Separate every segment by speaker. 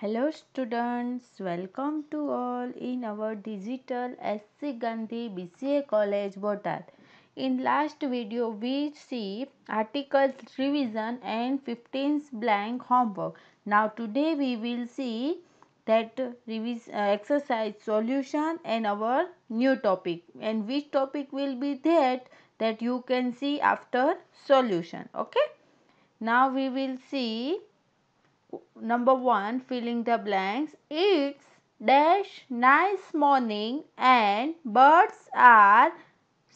Speaker 1: Hello students, welcome to all in our digital SC Gandhi BCA College Botan. In last video we see articles revision and 15th blank homework. Now today we will see that revision uh, exercise solution and our new topic and which topic will be that that you can see after solution okay now we will see number 1 filling the blanks it's dash nice morning and birds are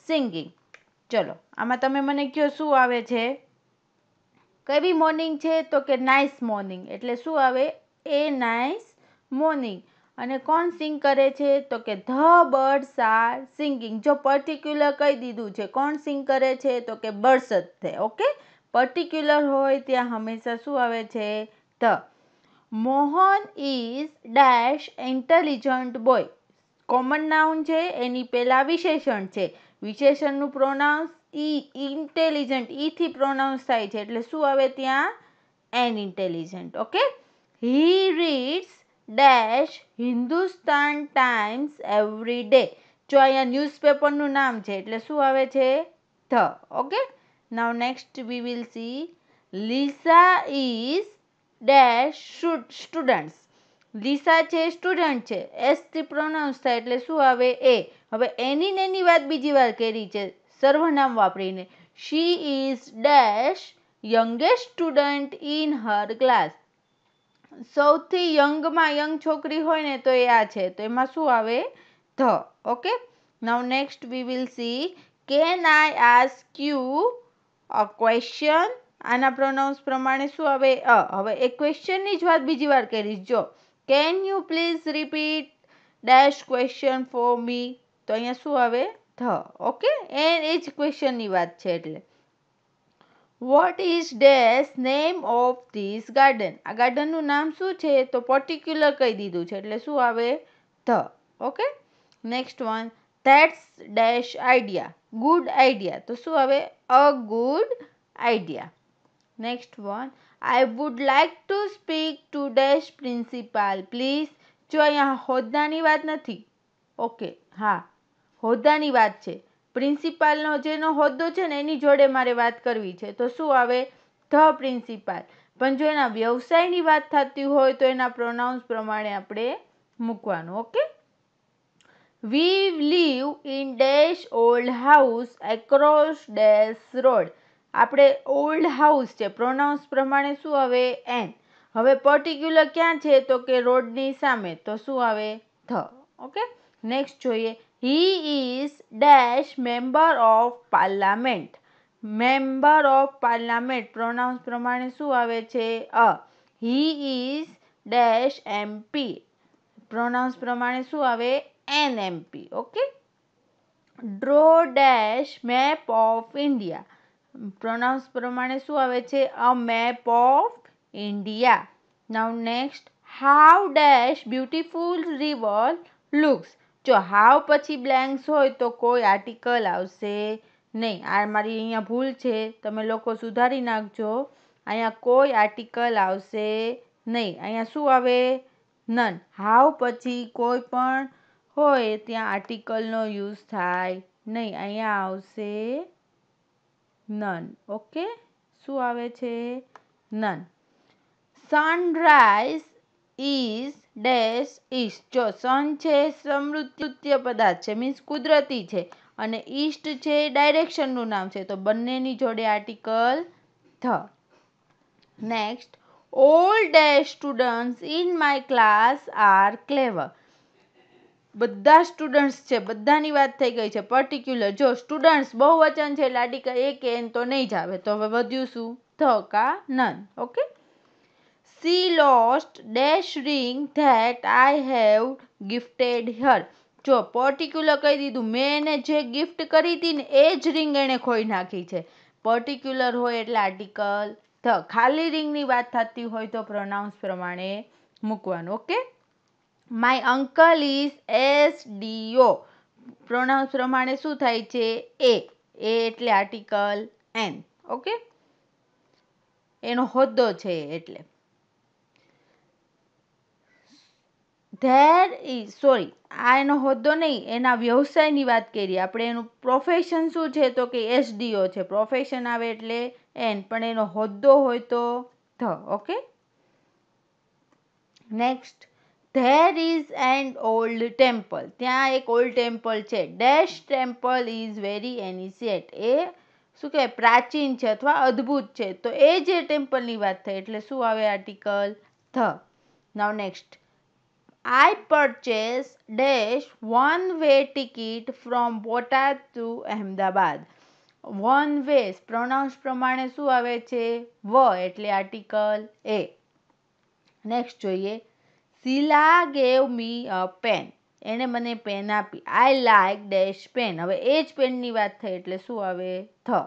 Speaker 1: singing ચલો આમાં તમે મને કહો શું આવે છે કેવી morning છે તો કે નાઇસ મોર્નિંગ એટલે શું આવે એ નાઇસ મોર્નિંગ અને કોણ સિંગ કરે છે તો કે ધ બર્ડ્સ આર સિંગિંગ જો પર્ટિક્યુલર કહી દીધું છે કોણ સિંગ કરે છે તો કે બર્ડ્સ જ થાય ઓકે પર્ટિક્યુલર હોય ત્યાં હંમેશા શું આવે છે the Mohan is dash intelligent boy common noun છે એની પહેલાં વિશેષણ છે વિશેષણનું પ્રોનાઉન્સ ઈ ઇન્ટેલિજન્ટ ઈથી પ્રોનાઉન્સ થાય છે એટલે શું આવે ત્યાં an intelligent okay he reads dash Hindustan times every day જો અહીંયા ન્યૂઝપેપરનું નામ છે એટલે શું આવે છે the okay now next we will see Lisa is dash students Lisa છે સ્ટુડન્ટ છે એસ એસથી પ્રોનાઉન્સ થાય એટલે શું આવે એ હવે એની ને એની વાત બીજી વાર કરી છે સર્વનામ વાપરીને she is dash youngest student in her class સૌથી યંગમાં યંગ છોકરી હોય ને તો એ આ છે તો એમાં શું આવે the okay now next we will see can I ask you a question આના પ્રોનાઉન્સ પ્રમાણે શું આવે અ હવે એ ક્વેશ્ચનની જ વાત બીજી વાર કરીશ જો can you please repeat dash question for me તો અહીંયા શું આવે ધ ઓકે એ એ જ ક્વેશ્ચનની વાત છે એટલે what is dash name of this garden આ ગાર્ડનનું નામ શું છે તો પર્ટિક્યુલર કહી દીધું છે એટલે શું આવે the okay next one that's dash idea good idea તો શું આવે a good idea next one I would like to speak to dash principal please જો અહીંયા હોદ્દાની વાત નથી ઓકે હા હોદ્દાની વાત છે પ્રિન્સિપાલનો જેનો હોદ્દો છે ને એની જોડે મારે વાત કરવી છે તો શું આવે ધ પ્રિન્સિપાલ પણ જો એના વ્યવસાયની વાત થતી હોય તો એના પ્રોનાઉન્સ પ્રમાણે આપણે મૂકવાનું okay we live in dash old house across dash road આપણે ઓલ્ડ હાઉસ છે પ્રોનાઉન્સ પ્રમાણે શું આવે એન હવે પર્ટિક્યુલર ક્યાં છે તો કે રોડની સામે તો શું આવે ધ ઓકે નેક્સ્ટ જોઈએ he is dash member of parliament member of parliament pronounce પ્રમાણે શું આવે છે a he is dash MP pronounce પ્રમાણે શું આવે an MP okay draw dash map of India pronounce પ્રમાણે શું આવે છે a map of India now next how dash beautiful river looks જો હાવ પછી બ્લેન્ક્સ હોય તો કોઈ આર્ટિકલ આવશે નહીં આ મારી અહીંયા ભૂલ છે તમે લોકો સુધારી નાખજો અહીંયા કોઈ આર્ટિકલ આવશે નહીં અહીંયા શું આવે નન હાવ પછી કોઈ પણ હોય ત્યાં આર્ટિકલનો યુઝ થાય નહીં અહીંયા આવશે નન ઓકે શું આવે છે none sunrise is dash east જો સન છે સમૃદ્ધિત્ય પદાર્થ છે મીન્સ કુદરતી છે અને ઈસ્ટ છે ડાયરેક્શનનું નામ છે તો બંનેની જોડે article the next all dash students in my class are clever બધા સ્ટુડન્ટ્સ છે બધાની વાત થઈ ગઈ છે પર્ટિક્યુલર જો સ્ટુડન્ટ્સ બહુ વચન છે લાડિકા એક એન તો નહીં જ આવે તો હવે વધ્યું શું ધ કા none okay she lost dash ring that I have gifted her જો પર્ટિક્યુલર કહી દીધું મેં એને જે ગિફ્ટ કરી હતી ને એ જ રિંગ એણે ખોઈ નાખી છે પર્ટિક્યુલર હોય એટલે આર્ટિકલ ધ ખાલી રિંગની વાત થતી હોય તો પ્રોનાઉન્સ પ્રમાણે મૂકવાનું okay my uncle is SDO pronounce પ્રમાણે શું થાય છે એ એ એટલે આર્ટિકલ એન ઓકે એનો હોદ્દો છે એટલે ધેર ઇઝ સોરી આ એનો હોદ્દો નહીં એના વ્યવસાયની વાત કરીએ આપણે એનું પ્રોફેશન શું છે તો કે એસડીઓ છે પ્રોફેશન આવે એટલે એન પણ એનો હોદ્દો હોય તો the okay next there is and old temple ત્યાં એક ઓલ્ડ ટેમ્પલ છે dash temple is very ancient એ શું કહે પ્રાચીન છે અથવા અદ્ભુત છે તો એ જે ટેમ્પલની વાત થઈ એટલે શું આવે article the now next I purchase dash one way ticket from Botad to Ahmedabad one way pronounce પ્રમાણે શું આવે છે વ એટલે આર્ટિકલ એ નેક્સ્ટ જોઈએ શીલા ગેવ મી અ પેન એણે મને પેન આપી આઈ લાઇક ડેશ પેન હવે એ જ પેનની વાત થઈ એટલે શું આવે the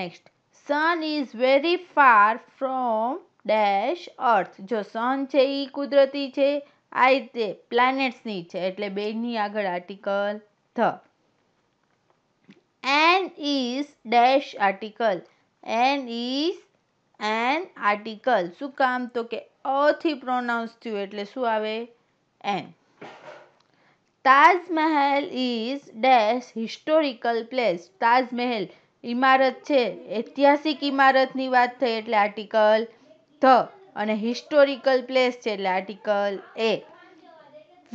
Speaker 1: next sun is very far from dash earth જો સન છે એ કુદરતી છે આ રીતે પ્લાનેટ્સની છે એટલે બેની આગળ article the an is dash article an is an article શું કામ તો કે અથી પ્રોનાઉન્સ થયું એટલે શું આવે an Taj Mahal is dash historical place Taj Mahal ઇમારત છે ઐતિહાસિક ઇમારતની વાત થઈ એટલે આર્ટિકલ ધ અને હિસ્ટોરિકલ પ્લેસ છે એટલે article a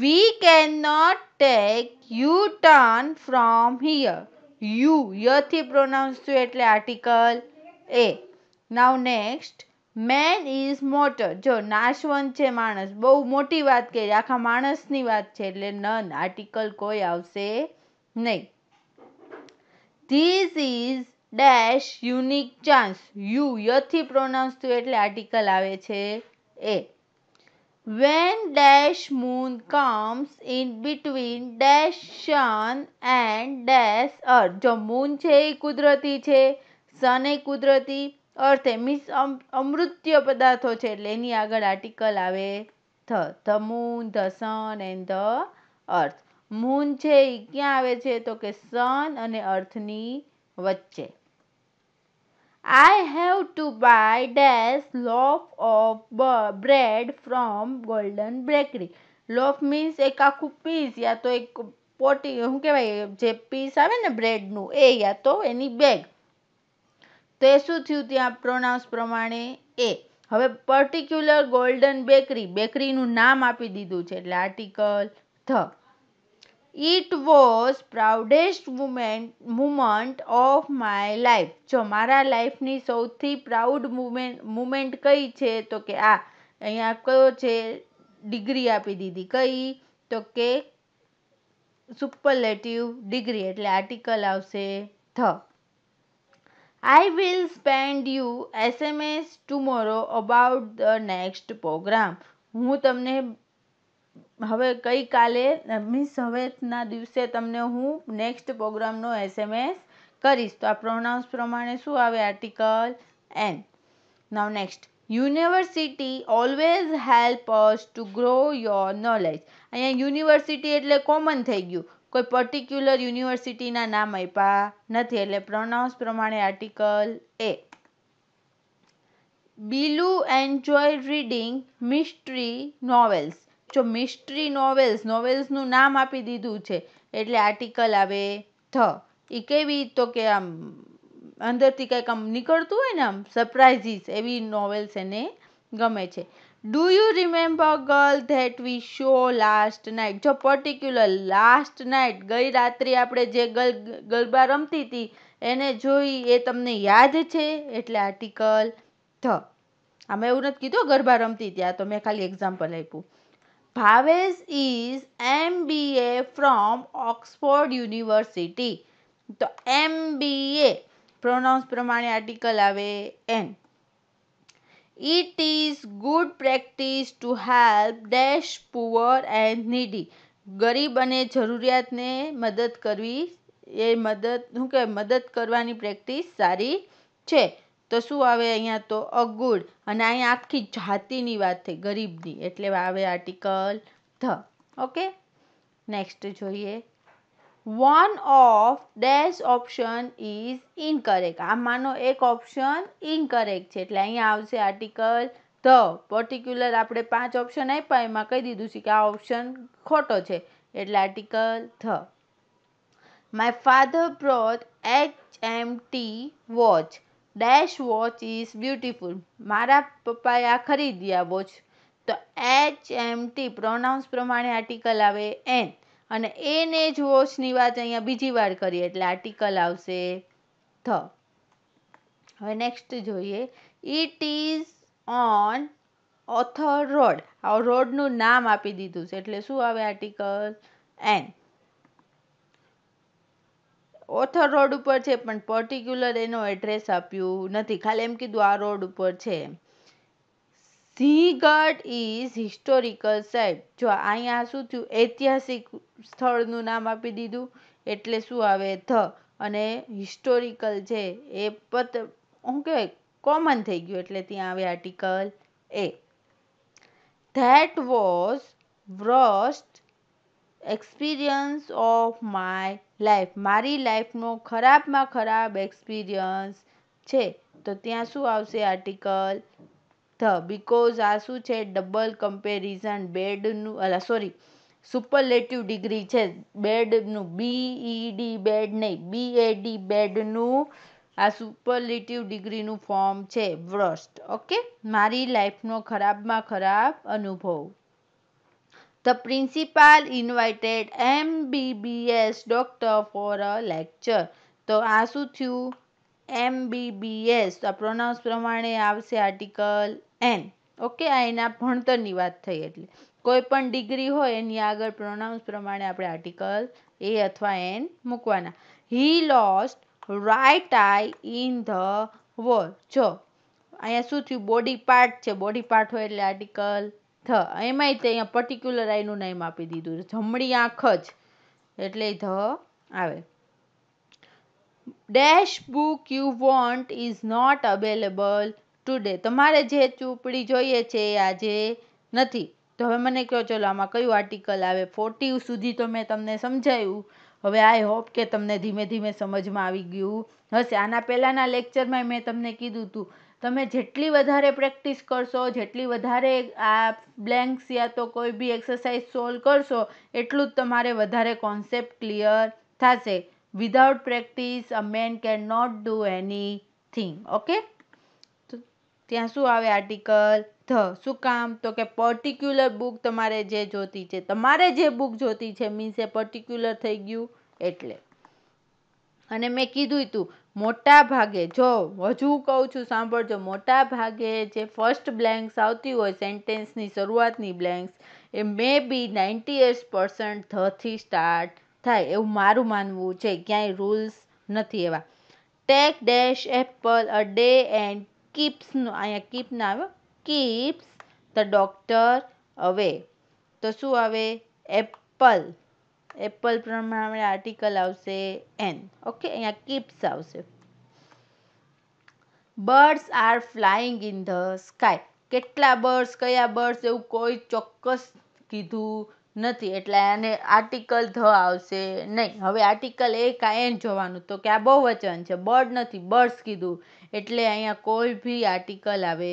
Speaker 1: we can not take U turn from here U યથી પ્રોનાઉન્સ થયું એટલે article a now next man is mortal જો નાશવંત છે માણસ બહુ મોટી વાત કહી આખા માણસની વાત છે એટલે નન આર્ટિકલ કોઈ આવશે નહીં this is dash unique chance U યથી પ્રોનાઉન્સ થયું એટલે આર્ટિકલ આવે છે એ when dash moon comes in between dash sun and dash earth જો મૂન છે એ કુદરતી છે સન એ કુદરતી અર્થે મીન્સ અમૃત્ય પદાર્થો છે એટલે એની આગળ આર્ટિકલ આવે the the moon the sun and the earth moon છે એ ક્યાં આવે છે તો કે સન અને અર્થની વચ્ચે I have to buy dash loaf of bread from Golden Bakery loaf means એક આખું પીસ યા તો એક પોટી શું કહેવાય જે પીસ આવે ને બ્રેડનું એ યા તો એની બેગ તો એ શું થયું ત્યાં પ્રોનાઉન્સ પ્રમાણે એ હવે પર્ટિક્યુલર ગોલ્ડન બેકરી બેકરીનું નામ આપી દીધું છે એટલે article the it was proudest moment moment of my life જો મારા લાઈફની સૌથી પ્રાઉડ મુમેન્ટ મુમેન્ટ કઈ છે તો કે આ અહીંયા કયો છે ડિગ્રી આપી દીધી કઈ તો કે સુપરલેટિવ ડિગ્રી એટલે આર્ટિકલ આવશે the I will spend you SMS tomorrow about the next program. હું તમને હવે ગઈકાલે મીન્સ હવેના દિવસે તમને હું નેક્સ્ટ પ્રોગ્રામનો એસએમએસ કરીશ તો આ પ્રોનાઉન્સ પ્રમાણે શું આવે article an now next university always help us to grow your knowledge અહીંયા યુનિવર્સિટી એટલે કોમન થઈ ગયું કોઈ પર્ટિક્યુલર યુનિવર્સિટીના નામ આપ્યા નથી એટલે પ્રોનાઉન્સ પ્રમાણે article a Billu enjoy reading mystery novels જો મિસ્ટ્રી નોવેલ્સ નોવેલ્સનું નામ આપી દીધું છે એટલે આર્ટિકલ આવે ધ એ કેવી તો કે આમ અંદરથી કંઈક આમ નીકળતું હોય ને આમ સરપ્રાઇઝીસ એવી નોવેલ્સ એને ગમે છે do you remember girl that we show last night જો પર્ટિક્યુલર લાસ્ટ નાઇટ ગઈ રાત્રે આપણે જે ગલ ગરબા રમતી હતી એને જોઈ એ તમને યાદ છે એટલે આર્ટિકલ ધ આમાં એવું નથી કીધું ગરબા રમતી ત્યાં તો મેં ખાલી એક્ઝામ્પલ આપ્યું Bhavesh is M B A from Oxford University તો એમ બી એ પ્રોનાઉન્સ પ્રમાણે આર્ટિકલ આવે an It is good practice to help dash poor and needy. ગરીબ અને જરૂરિયાતને મદદ કરવી એ મદદ શું કહેવાય મદદ કરવાની પ્રેક્ટિસ સારી છે તો શું આવે અહીંયા તો અગુડ અને અહીંયા આખી જાતિની વાત થઈ ગરીબની એટલે આવે આર્ટિકલ ધ ઓકે નેક્સ્ટ જોઈએ one of dash option is incorrect આમાંનો એક ઓપ્શન ઇનકરેક્ટ છે એટલે અહીંયા આવશે આર્ટિકલ ધ પર્ટિક્યુલર આપણે પાંચ ઓપ્શન આપ્યા એમાં કહી દીધું છે કે આ ઓપ્શન ખોટો છે એટલે article the my father brought H M T watch dash watch is beautiful મારા પપ્પાએ આ ખરીદ્યા વોચ તો એચ એમ ટી પ્રોનાઉન્સ પ્રમાણે આર્ટિકલ આવે એન અને એને જ વોચની વાત અહીંયા બીજી વાર કરીએ એટલે આર્ટિકલ આવશે ધ હવે નેક્સ્ટ જોઈએ it is on other road આ રોડનું નામ આપી દીધું છે એટલે શું આવે આર્ટિકલ એન ઓથર રોડ ઉપર છે પણ પર્ટિક્યુલર એનો એડ્રેસ આપ્યું નથી ખાલી એમ કીધું આ રોડ ઉપર છે એમ ધી ગઢ ઇઝ હિસ્ટોરિકલ સાઇટ જો અહીંયા શું થયું ઐતિહાસિક સ્થળનું નામ આપી દીધું એટલે શું આવે ધ અને હિસ્ટોરિકલ છે એ પત શું કહેવાય કોમન થઈ ગયું એટલે ત્યાં આવે article a that was worst experience of my life મારી લાઈફનો ખરાબમાં ખરાબ એક્સપિરિયન્સ છે તો ત્યાં શું આવશે આર્ટિકલ ધ બીકોઝ આ શું છે ડબલ કમ્પેરિઝન બેડનું અલા સોરી સુપરલેટિવ ડિગ્રી છે બેડનું બીઈડી બેડ નહીં બીએડી બેડનું આ સુપરલેટિવ ડિગ્રીનું ફોર્મ છે વ્રસ્ટ ઓકે મારી લાઈફનો ખરાબમાં ખરાબ અનુભવ the principal invited MBBS doctor for a lecture તો આ શું થયું એમબીબીએસ તો આ પ્રોનાઉન્સ પ્રમાણે આવશે આર્ટિકલ એન ઓકે આ એના ભણતરની વાત થઈ એટલે કોઈ પણ ડિગ્રી હોય એની આગળ પ્રોનાઉન્સ પ્રમાણે આપણે આર્ટિકલ એ અથવા એન મૂકવાના he lost right eye in the war જો અહીંયા શું થયું બોડી પાર્ટ છે બોડી પાર્ટ હોય એટલે આર્ટિકલ ધ એમાંય તે અહીંયા પર્ટિક્યુલર આઈનું નામ આપી દીધું જમણી આંખ જ એટલે ધ આવે dash book you want is not available today તમારે જે ચોપડી જોઈએ છે એ આજે નથી તો હવે મને કહો ચલો આમાં કયું આર્ટિકલ આવે ફોર્ટી સુધી તો મેં તમને સમજાયું હવે આઈ હોપ કે તમને ધીમે ધીમે સમજમાં આવી ગયું હશે આના પહેલાંના લેક્ચરમાં મેં તમને કીધું હતું તમે જેટલી વધારે પ્રેક્ટિસ કરશો જેટલી વધારે આ બ્લેન્ક્સ યા તો કોઈ બી એક્સરસાઇઝ સોલ્વ કરશો એટલું જ તમારે વધારે કોન્સેપ્ટ ક્લિયર થશે without practice a man can not do anything okay તો ત્યાં શું આવે આર્ટિકલ ધ શું કામ તો કે પર્ટિક્યુલર બુક તમારે જે જોતી છે તમારે જે બુક જોતી છે મીન્સ એ પર્ટિક્યુલર થઈ ગયું એટલે અને મેં કીધું હતું મોટા ભાગે જો હજુ કહું છું સાંભળજો મોટા ભાગે જે ફર્સ્ટ બ્લેન્ક્સ આવતી હોય સેન્ટેન્સની શરૂઆતની બ્લેન્ક્સ એ may be ninety eight percent ધથી સ્ટાર્ટ થાય એવું મારું માનવું છે ક્યાંય રૂલ્સ નથી એવા take dash apple a day and કીપ્સનું અહીંયા કીપ ના આવ્યો કીપ્સ ધ ડોક્ટર અવે તો શું આવે એપલ એપલ પ્રમાણે આર્ટિકલ આવશે એન ઓકે અહીંયા કીપ્સ આવશે birds are flying in the sky કેટલા બર્ડ્સ કયા બર્ડ્સ એવું કોઈ ચોક્કસ કીધું નથી એટલે એને આર્ટિકલ ધ આવશે નહીં હવે આર્ટિકલ એ કા જોવાનું તો કે આ બહુ વચન છે બર્ડ નથી બર્ડ્સ કીધું એટલે અહીંયા કોઈ બી આર્ટિકલ આવે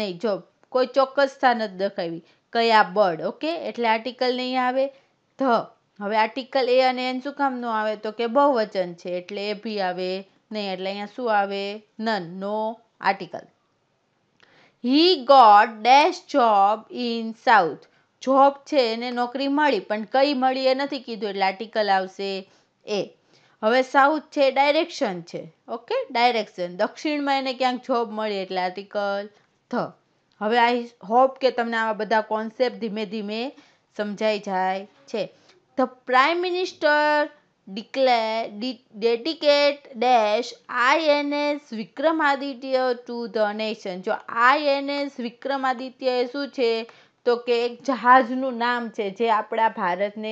Speaker 1: નહીં જો કોઈ ચોક્કસતા નથી દેખાવી કયા બર્ડ ઓકે એટલે આર્ટિકલ નહીં આવે ધ હવે આર્ટિકલ એ અને એન શું કામ નો આવે તો કે બહુ વચન છે એટલે એ ભી આવે નહીં એટલે અહીંયા શું આવે none no article he got dash job in south job છે એને નોકરી મળી પણ કઈ મળી એ નથી કીધું એટલે આર્ટિકલ આવશે એ હવે સાઉથ છે ડાયરેક્શન છે ઓકે ડાયરેક્શન દક્ષિણમાં એને ક્યાંક જોબ મળી એટલે આર્ટિકલ ધ હવે આઈ હોપ કે તમને આવા બધા કોન્સેપ્ટ ધીમે ધીમે સમજાઈ જાય છે the prime minister declare de dedicate dash INS Vikramaditya to the nation જો આઈએનએસ વિક્રમાદિત્ય એ શું છે તો કે એક જહાજનું નામ છે જે આપણા ભારતને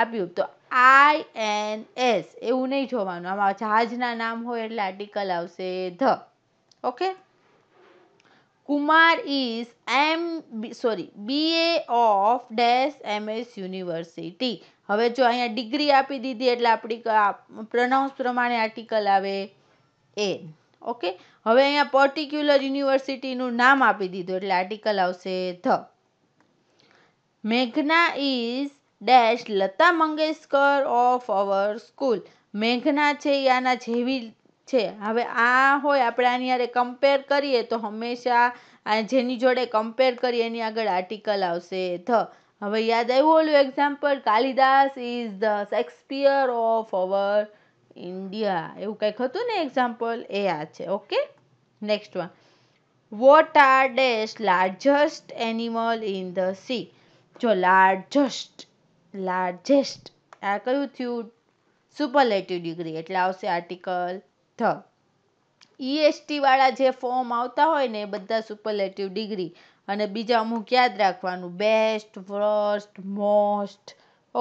Speaker 1: આપ્યું તો આઈ એન એસ એવું નહીં જોવાનું આમાં જહાજના નામ હોય એટલે આર્ટિકલ આવશે the okay Kumar is M sorry B A of dash MS University હવે જો અહીંયા ડિગ્રી આપી દીધી એટલે આપણી પ્રનાઉન્સ પ્રમાણે આર્ટિકલ આવે એ ઓકે હવે અહીંયા પર્ટિક્યુલર યુનિવર્સિટીનું નામ આપી દીધું એટલે આર્ટિકલ આવશે ધ મેઘના is dash Lata Mangeshkar of our school મેઘના છે એ આના જેવી છે હવે આ હોય આપણે આની યારે કમ્પેર કરીએ તો હંમેશા જેની જોડે કમ્પેર કરીએ એની આગળ આર્ટિકલ આવશે ધ હવે યાદ આવ્યું ઓલું example Kalidas is the Shakespeare of our India એવું કંઈક હતું ને એક્ઝામ્પલ એ આ છે okay next one what are dash largest animal in the sea જો લાર્જસ્ટ લાર્જેસ્ટ આ કયું થયું સુપરલેટિવ ડિગ્રી એટલે આવશે આર્ટિકલ ધ ઈએસટી e વાળા જે ફોર્મ આવતા હોય ને એ બધા સુપરલેટિવ ડિગ્રી અને બીજા અમુક યાદ રાખવાનું બેસ્ટ વર્સ્ટ મોસ્ટ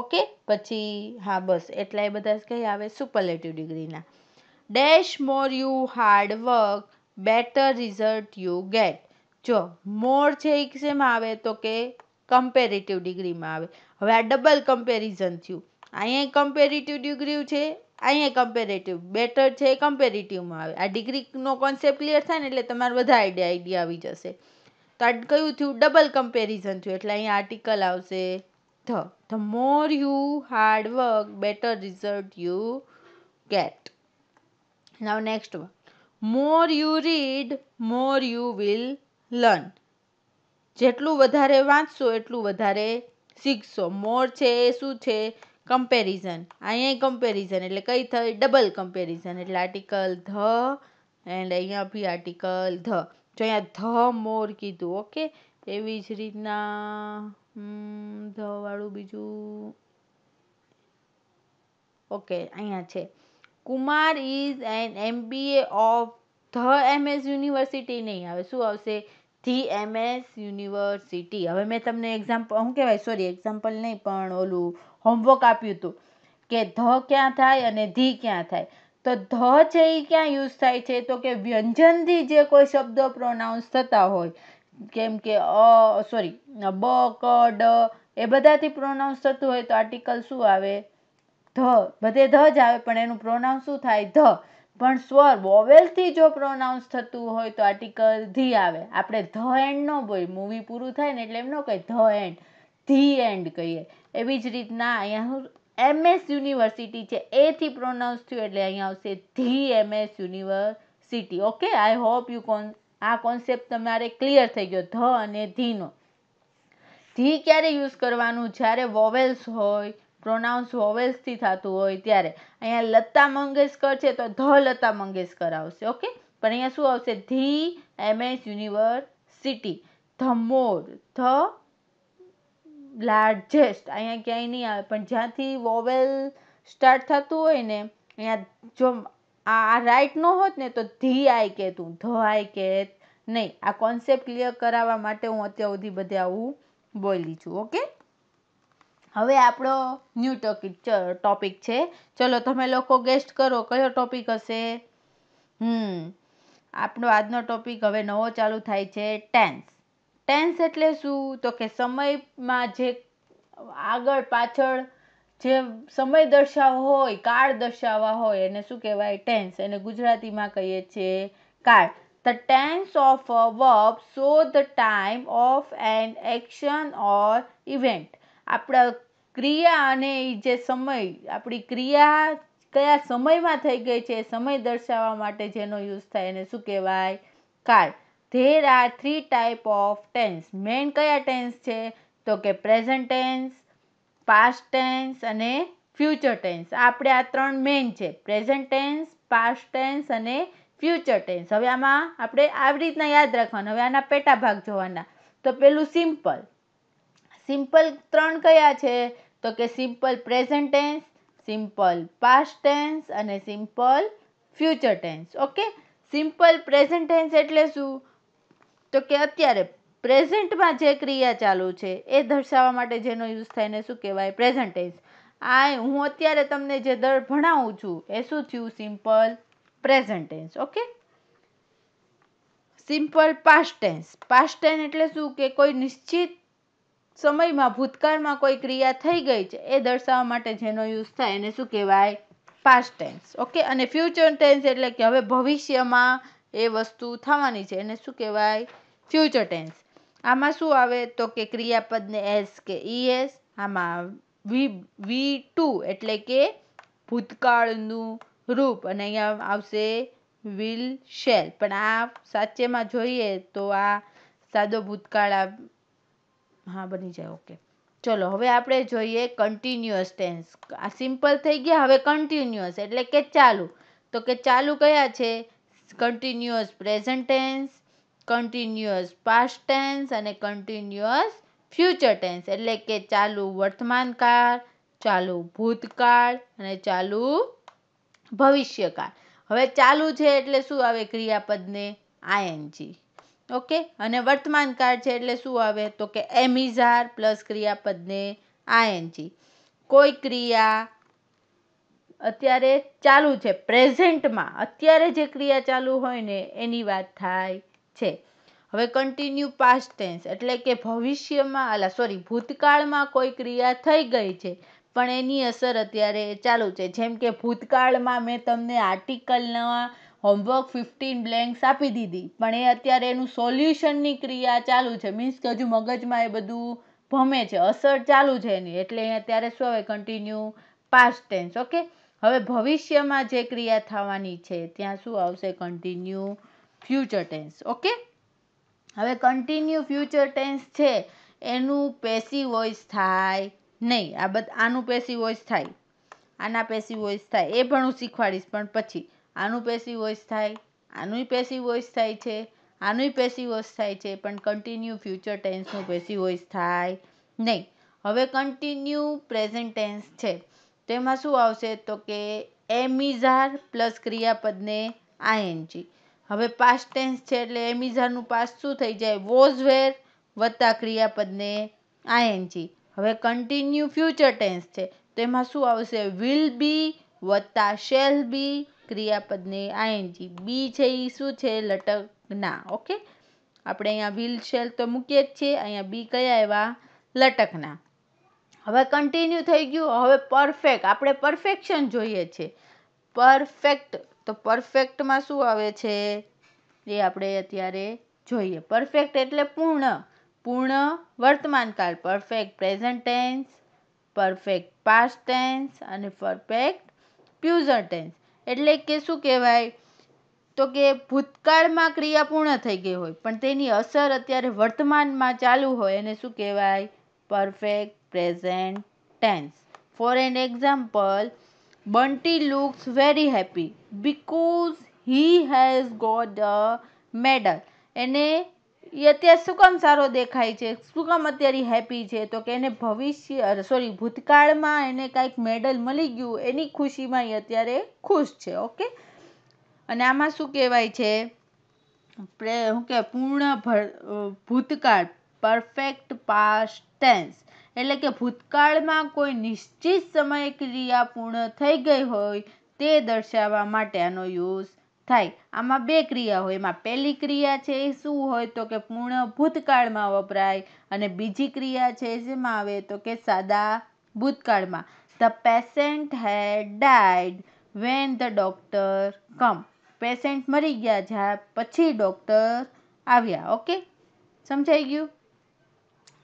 Speaker 1: ઓકે પછી હા બસ એટલા એ બધા કઈ આવે સુપરલેટિવ ડિગ્રીના dash more you hard work better result you get જો મોર છે એ કિસ્સેમાં આવે તો કે કમ્પેરેટિવ ડિગ્રીમાં આવે હવે આ ડબલ કમ્પેરિઝન થયું અહીંયા કમ્પેરેટિવ ડિગ્રી છે અહીંયા કમ્પેરેટિવ બેટર છે એ કમ્પેરેટિવમાં આવે આ ડિગ્રીનો કોન્સેપ્ટ ક્લિયર થાય ને એટલે તમારે વધારે આઈડિયા આઈડિયા આવી જશે તો આ કયું થયું ડબલ કમ્પેરિઝન થયું એટલે અહીંયા આર્ટિકલ આવશે the the more you hard work better result you get now next one more you read more you will learn જેટલું વધારે વાંચશો એટલું વધારે શીખશો મોર છે એ શું છે કમ્પેરિઝન અહીંયા કમ્પેરિઝન એટલે કઈ થઈ ડબલ કમ્પેરિઝન એટલે આર્ટિકલ ધ એન્ડ અહીંયા બી આર્ટિકલ ધ જો અહીંયા ધ મોર કીધું ઓકે એવી જ રીતના ધ વાળું બીજું ઓકે અહીંયા છે Kumar is an MBA of the MS University નહીં આવે શું આવશે જીએમએસ યુનિવર્સિટી હવે મેં તમને એક્ઝામ્પલ શું કહેવાય સોરી એક્ઝામ્પલ નહીં પણ ઓલું હોમવર્ક આપ્યું હતું કે ધ ક્યાં થાય અને ધી ક્યાં થાય તો ધ છે એ ક્યાં યુઝ થાય છે તો કે વ્યંજનથી જે કોઈ શબ્દ પ્રોનાઉન્સ થતા હોય કેમ કે અ સોરી બ ક ડ એ બધાથી પ્રોનાઉન્સ થતું હોય તો આર્ટિકલ શું આવે ધ બધે ધ જ આવે પણ એનું પ્રોનાઉન્સ શું થાય ધ પણ સ્વર વોવેલથી જો પ્રોનાઉન્સ થતું હોય તો આર્ટિકલ ધી આવે આપણે ધ એન્ડ ન બોલી મૂવી પૂરું થાય ને એટલે એમ ન કહે ધ એન્ડ ધી એન્ડ કહીએ એવી જ રીતના અહીંયા હું એમએસ યુનિવર્સિટી છે એથી પ્રોનાઉન્સ થયું એટલે અહીંયા આવશે the MS University okay I hope you કોન આ કોન્સેપ્ટ તમારે ક્લિયર થઈ ગયો ધ અને ધીનો ધી ક્યારે યુઝ કરવાનું જ્યારે વોવેલ્સ હોય પ્રોનાઉન્સ હોવેલ્સથી થતું હોય ત્યારે અહીંયા લતા મંગેશકર છે તો ધ લતા મંગેશકર આવશે ઓકે પણ અહીંયા શું આવશે the MS University the more the largest અહીંયા ક્યાંય નહીં આવે પણ જ્યાંથી વોવેલ સ્ટાર્ટ થતું હોય ને અહીંયા જો આ રાઈટ ન હોત ને તો ધી આઈ કહેતું ધ આઈ કહેત નહીં આ કોન્સેપ્ટ ક્લિયર કરાવવા માટે હું અત્યાર સુધી બધે આવું બોલી છું ઓકે હવે આપણો ન્યૂ ટોપિક ટોપિક છે ચલો તમે લોકો ગેસ્ટ કરો કયો ટોપિક હશે હમ આપણો આજનો ટોપિક હવે નવો ચાલુ થાય છે ટેન્સ ટેન્સ એટલે શું તો કે સમયમાં જે આગળ પાછળ જે સમય દર્શાવ હોય કાળ દર્શાવવા હોય એને શું કહેવાય ટેન્સ એને ગુજરાતીમાં કહીએ છીએ કાળ the tense of a verb show the time of an action or event આપણા ક્રિયા અને જે સમય આપણી ક્રિયા કયા સમયમાં થઈ ગઈ છે સમય દર્શાવવા માટે જેનો યુઝ થાય એને શું કહેવાય કાળ there are three type of tense main કયા ટેન્સ છે તો કે પ્રેઝન્ટ ટેન્સ પાસ્ટ ટેન્સ અને ફ્યુચર ટેન્સ આપણે આ ત્રણ મેઇન છે પ્રેઝન્ટ ટેન્સ પાસ્ટ ટેન્સ અને ફ્યુચર ટેન્સ હવે આમાં આપણે આવી રીતના યાદ રાખવાના હવે આના પેટા ભાગ જોવાના તો પેલું સિમ્પલ સિમ્પલ ત્રણ કયા છે તો કે simple present tense simple past tense અને simple future tense okay simple present tense એટલે શું તો કે અત્યારે પ્રેઝન્ટમાં જે ક્રિયા ચાલુ છે એ દર્શાવવા માટે જેનો યુઝ થાય ને શું કહેવાય પ્રેઝન્ટ ટેન્સ આ હું અત્યારે તમને જે દર ભણાવું છું એ શું થયું simple present tense okay simple past tense past tense એટલે શું કે કોઈ નિશ્ચિત સમયમાં ભૂતકાળમાં કોઈ ક્રિયા થઈ ગઈ છે એ દર્શાવવા માટે જેનો યુઝ થાય એને શું કહેવાય પાસ્ટ ટેન્સ ઓકે અને ફ્યુચર ટેન્સ એટલે કે હવે ભવિષ્યમાં એ વસ્તુ થવાની છે એને શું કહેવાય ફ્યુચર ટેન્સ આમાં શું આવે તો કે ક્રિયાપદને એસ કે એસ e આમાં વી વી ટુ એટલે કે ભૂતકાળનું રૂપ અને અહીંયા આવશે વિલ શેલ પણ આ સાચેમાં જોઈએ તો આ સાદો ભૂતકાળ આ હા બની જાય ઓકે ચલો હવે આપણે જોઈએ કન્ટિન્યુઅસ ટેન્સ આ સિમ્પલ થઈ ગયા હવે કન્ટિન્યુઅસ એટલે કે ચાલુ તો કે ચાલુ કયા છે continuous present tense continuous past tense અને કન્ટિન્યુઅસ ફ્યુચર ટેન્સ એટલે કે ચાલુ વર્તમાનકાળ ચાલુ ભૂતકાળ અને ચાલુ ભવિષ્યકાળ હવે ચાલુ છે એટલે શું આવે ક્રિયાપદને આઈએનજી ઓકે અને વર્તમાન કાળ છે એટલે શું આવે તો કે એમિઝાર પ્લસ ક્રિયાપદને આઈએનજી કોઈ ક્રિયા અત્યારે ચાલુ છે પ્રેઝન્ટમાં અત્યારે જે ક્રિયા ચાલુ હોય ને એની વાત થાય છે હવે કન્ટિન્યુ પાસ્ટ ટેન્સ એટલે કે ભવિષ્યમાં અલા સોરી ભૂતકાળમાં કોઈ ક્રિયા થઈ ગઈ છે પણ એની અસર અત્યારે ચાલુ છે જેમ કે ભૂતકાળમાં મેં તમને આર્ટિકલના હોમવર્ક ફિફ્ટીન બ્લેન્ક્સ આપી દીધી પણ એ અત્યારે એનું સોલ્યુશનની ક્રિયા ચાલુ છે મીન્સ કે હજુ મગજમાં એ બધું ભમે છે અસર ચાલુ છે એની એટલે અત્યારે શું આવે કન્ટિન્યુ પાસ્ટ ટેન્સ ઓકે હવે ભવિષ્યમાં જે ક્રિયા થવાની છે ત્યાં શું આવશે કન્ટિન્યુ ફ્યુચર ટેન્સ ઓકે હવે કન્ટિન્યુ ફ્યુચર ટેન્સ છે એનું પેસી વોઇસ થાય નહીં આ બધ આનું પેસી વોઇસ થાય આના પેસી વોઇસ થાય એ પણ હું શીખવાડીશ પણ પછી આનું પેસી વોઇસ થાય આનું પેસી વોઇસ થાય છે આનું પેસી વોઇસ થાય છે પણ કન્ટિન્યુ ફ્યુચર ટેન્સનું પેસી વોઇસ થાય નહીં હવે કન્ટિન્યુ પ્રેઝન્ટ ટેન્સ છે તેમાં શું આવશે તો કે એમિઝાર પ્લસ ક્રિયાપદને આઈએનજી હવે પાસ્ટ ટેન્સ છે એટલે એમિઝારનું પાસ્ટ શું થઈ જાય વોઝ વેર વત્તા ક્રિયાપદને આઈએનજી હવે કન્ટિન્યુ ફ્યુચર ટેન્સ છે તેમાં શું આવશે વિલ બી વત્તા શેલ બી ક્રિયાપદને આઈએનજી બી છે એ શું છે લટકના ઓકે આપણે અહીંયા વ્હીલ શેલ તો મૂકીએ જ છીએ અહીંયા બી કયા એવા લટકના હવે કન્ટિન્યુ થઈ ગયું હવે પરફેક્ટ આપણે પરફેક્શન જોઈએ છે પરફેક્ટ તો પરફેક્ટમાં શું આવે છે એ આપણે અત્યારે જોઈએ પરફેક્ટ એટલે પૂર્ણ પૂર્ણ વર્તમાનકાળ perfect present tense perfect past tense અને પરફેક્ટ ફ્યુઝર ટેન્સ એટલે કે શું કહેવાય તો કે ભૂતકાળમાં ક્રિયા પૂર્ણ થઈ ગઈ હોય પણ તેની અસર અત્યારે વર્તમાનમાં ચાલુ હોય એને શું કહેવાય perfect present tense for an example Bunty looks very happy because he has got a medal એને એ અત્યારે શું કામ સારો દેખાય છે શું કામ અત્યારે હેપી છે તો કે એને ભવિષ્ય સોરી ભૂતકાળમાં એને કાંઈક મેડલ મળી ગયું એની ખુશીમાં એ અત્યારે ખુશ છે ઓકે અને આમાં શું કહેવાય છે શું કે પૂર્ણ ભૂતકાળ પરફેક્ટ પાસ્ટ ટેન્સ એટલે કે ભૂતકાળમાં કોઈ નિશ્ચિત સમય ક્રિયા પૂર્ણ થઈ ગઈ હોય તે દર્શાવવા માટે આનો યુઝ થાય આમાં બે ક્રિયા હોય એમાં પહેલી ક્રિયા છે એ શું હોય તો કે પૂર્ણ ભૂતકાળમાં વપરાય અને બીજી ક્રિયા છે જેમાં આવે તો કે સાદા ભૂતકાળમાં the patient had died when the doctor come patient મરી ગયા જ્યાં પછી ડૉક્ટર આવ્યા ઓકે સમજાઈ ગયું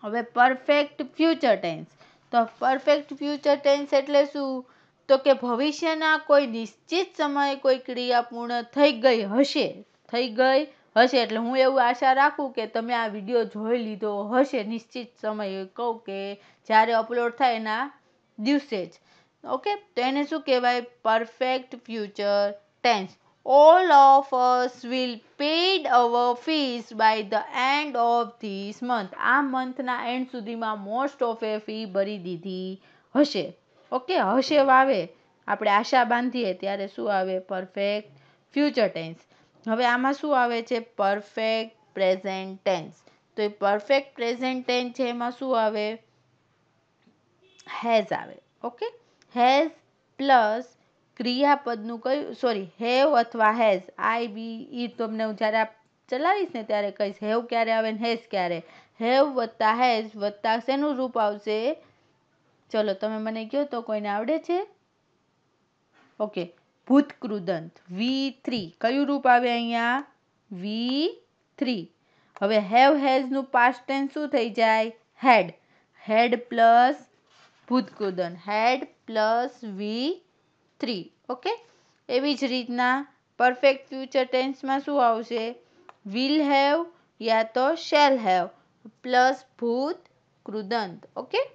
Speaker 1: હવે પરફેક્ટ ફ્યુચર ટેન્સ તો પરફેક્ટ ફ્યુચર ટેન્સ એટલે શું તો કે ભવિષ્યના કોઈ નિશ્ચિત સમયે કોઈ ક્રિયા પૂર્ણ થઈ ગઈ હશે થઈ ગઈ હશે એટલે હું એવું આશા રાખું કે તમે આ વિડીયો જોઈ લીધો હશે નિશ્ચિત સમયે કહું કે જ્યારે અપલોડ થાય એના દિવસે જ ઓકે તો એને શું કહેવાય perfect future tense all of us will paid our fees by the end of this month આ મંથના એન્ડ સુધીમાં મોસ્ટ ઓફ એ ફી ભરી દીધી હશે ઓકે હશે વાવે આપણે આશા બાંધીએ ત્યારે શું આવે પરફેક્ટ ફ્યુચર ટેન્સ હવે આમાં શું આવે છે પરફેક્ટ પ્રેઝન્ટ ટેન્સ તો એ પરફેક્ટ પ્રેઝેન્ટ ટેન્સ છે એમાં શું આવે હેઝ આવે ઓકે હેઝ પ્લસ ક્રિયાપદનું કયું સોરી હેવ અથવા હેઝ આઈ બી ઈ તમને હું જ્યારે ચલાવીશ ને ત્યારે કહીશ હેવ ક્યારે આવે ને હેઝ ક્યારે હેવ વત્તા હેઝ વત્તા શેનું રૂપ આવશે ચલો તમે મને કહો તો કોઈને આવડે છે ઓકે ભૂતકૃદંત વી થ્રી કયું રૂપ આવે અહીંયા વી થ્રી હવે હેવ હેઝનું પાસ્ટ ટેન્સ શું થઈ જાય હેડ હેડ પ્લસ ભૂતકૃદંત had plus V three okay એવી જ રીતના પરફેક્ટ ફ્યુચર ટેન્સમાં શું આવશે વિલ હેવ યા તો શેલ હેવ પ્લસ ભૂત કૃદંત ઓકે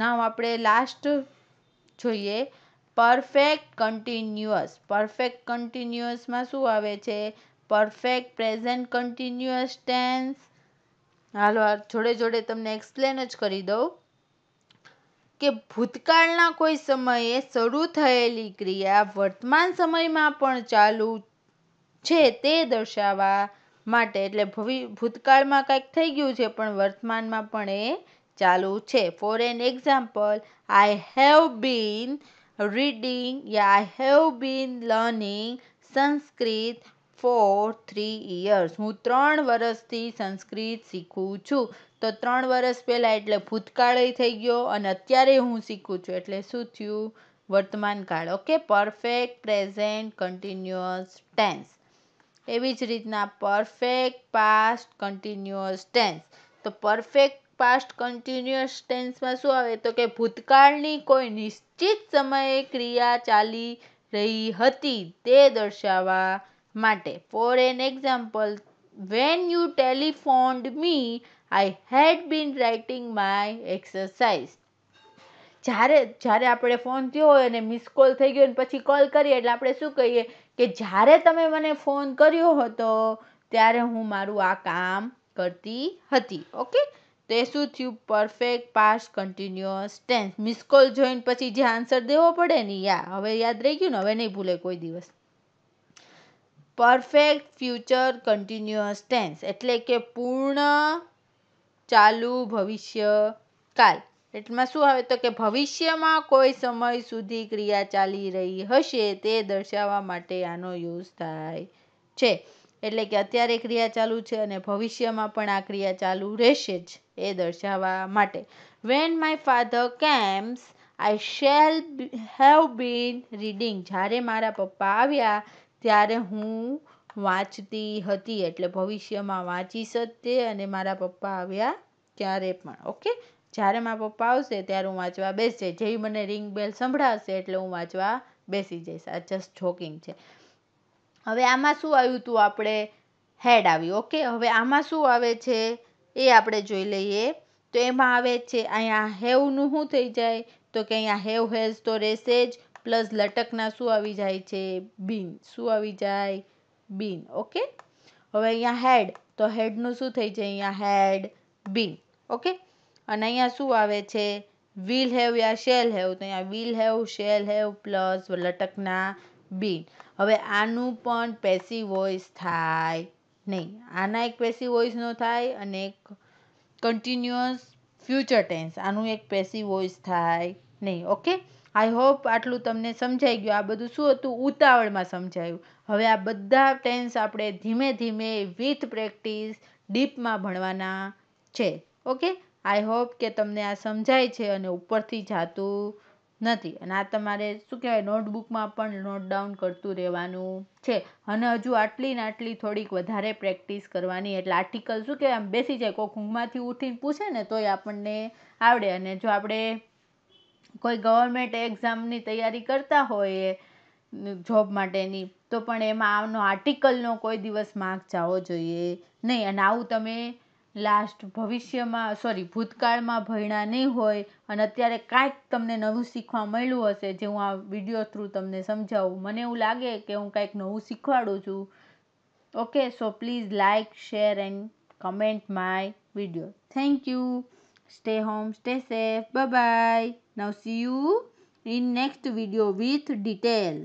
Speaker 1: નામ આપણે લાસ્ટ જોઈએ પરફેક્ટ કન્ટિન્યુઅસ પરફેક્ટ કન્ટિન્યુઅસમાં શું આવે છે પરફેક્ટ પ્રેઝન્ટ કન્ટિન્યુઅસ ટેન્સ હાલો જોડે જોડે તમને એક્સપ્લેન જ કરી દઉં કે ભૂતકાળના કોઈ સમયે શરૂ થયેલી ક્રિયા વર્તમાન સમયમાં પણ ચાલુ છે તે દર્શાવવા માટે એટલે ભવિ ભૂતકાળમાં કંઈક થઈ ગયું છે પણ વર્તમાનમાં પણ એ ચાલુ છે for an example I have been reading યા I have been learning Sanskrit for three years હું ત્રણ વર્ષથી સંસ્કૃત શીખું છું તો ત્રણ વર્ષ પહેલાં એટલે ભૂતકાળે થઈ ગયો અને અત્યારે હું શીખું છું એટલે શું થયું વર્તમાન કાળ okay perfect present continuous tense એવી જ રીતના પરફેક્ટ પાસ્ટ કન્ટિન્યુઅસ ટેન્સ તો પરફેક્ટ પાસ્ટ કન્ટિન્યુઅસ ટેન્સમાં શું આવે તો કે ભૂતકાળની કોઈ નિશ્ચિત સમયે ક્રિયા ચાલી રહી હતી તે દર્શાવવા માટે for an example when you telephoned me I had been writing my exercise જ્યારે જ્યારે આપણે ફોન થયો હોય અને મિસ કોલ થઈ ગયો અને પછી કોલ કરીએ એટલે આપણે શું કહીએ કે જ્યારે તમે મને ફોન કર્યો હતો ત્યારે હું મારું આ કામ કરતી હતી ઓકે તો એ શું થયું perfect past continuous tense miss call જોઈને પછી જે આન્સર દેવો પડે ને યા હવે યાદ રહી ગયું ને હવે નહીં ભૂલે કોઈ દિવસ પરફેક્ટ ફ્યુચર કન્ટિન્યુઅસ ટેન્સ એટલે કે પૂર્ણ ચાલુ ભવિષ્ય કાલ એટલમાં શું આવે તો કે ભવિષ્યમાં કોઈ સમય સુધી ક્રિયા ચાલી રહી હશે તે દર્શાવવા માટે આનો યુઝ થાય છે એટલે કે અત્યારે ક્રિયા ચાલુ છે અને ભવિષ્યમાં પણ આ ક્રિયા ચાલુ રહેશે જ એ દર્શાવવા માટે when my father cames I shall have been reading જ્યારે મારા પપ્પા આવ્યા ત્યારે હું વાંચતી હતી એટલે ભવિષ્યમાં વાંચી શકતે અને મારા પપ્પા આવ્યા ત્યારે પણ ઓકે જ્યારે મારા પપ્પા આવશે ત્યારે હું વાંચવા બેસશે જેવી મને રિંગ બેલ સંભળાશે એટલે હું વાંચવા બેસી જઈશ આ જસ્ટ જોકિંગ છે હવે આમાં શું આવ્યું હતું આપણે હેડ આવ્યું ઓકે હવે આમાં શું આવે છે એ આપણે જોઈ લઈએ તો એમાં આવે છે અહીંયા હેવનું શું થઈ જાય તો કે અહીંયા હેવ હેઝ તો રહેશે જ પ્લસ લટકના શું આવી જાય છે બીન શું આવી જાય બીન ઓકે હવે અહીંયા હેડ તો હેડનું શું થઈ જાય અહીંયા હેડ બીન ઓકે અને અહીંયા શું આવે છે વિલ હેવ યા શેલ હેવ તો અહીંયા will have shall have plus લટકના બીન હવે આનું પણ પેસી વોઇસ થાય નહીં આના એક પેસી વોઇસનો થાય અને એક કન્ટિન્યુઅસ ફ્યુચર ટેન્સ આનું એક પેસી વોઇસ થાય નહીં ઓકે આઈ હોપ આટલું તમને સમજાઈ ગયું આ બધું શું હતું ઉતાવળમાં સમજાયું હવે આ બધા ટેન્સ આપણે ધીમે ધીમે વિથ પ્રેક્ટિસ ડીપમાં ભણવાના છે ઓકે આઈ હોપ કે તમને આ સમજાય છે અને ઉપરથી જાતું નથી અને આ તમારે શું કહેવાય નોટબુકમાં પણ નોટ ડાઉન કરતું રહેવાનું છે અને હજુ આટલી ને આટલી થોડીક વધારે પ્રેક્ટિસ કરવાની એટલે આર્ટિકલ શું કહેવાય આમ બેસી જાય કોઈ ઊંઘમાંથી ઉઠીને પૂછે ને તોય આપણને આવડે અને જો આપણે કોઈ ગવર્મેન્ટ એક્ઝામની તૈયારી કરતા હોઈએ જોબ માટેની તો પણ એમાં આનો આર્ટિકલનો કોઈ દિવસ માર્ક જવો જોઈએ નહીં અને આવું તમે લાસ્ટ ભવિષ્યમાં સોરી ભૂતકાળમાં ભણ્યા નહીં હોય અને અત્યારે કાંઈક તમને નવું શીખવા મળ્યું હશે જે હું આ વિડીયો થ્રુ તમને સમજાવું મને એવું લાગે કે હું કાંઈક નવું શીખવાડું છું okay so please like share and comment my video thank you stay home stay safe bye bye now see you in next video with detail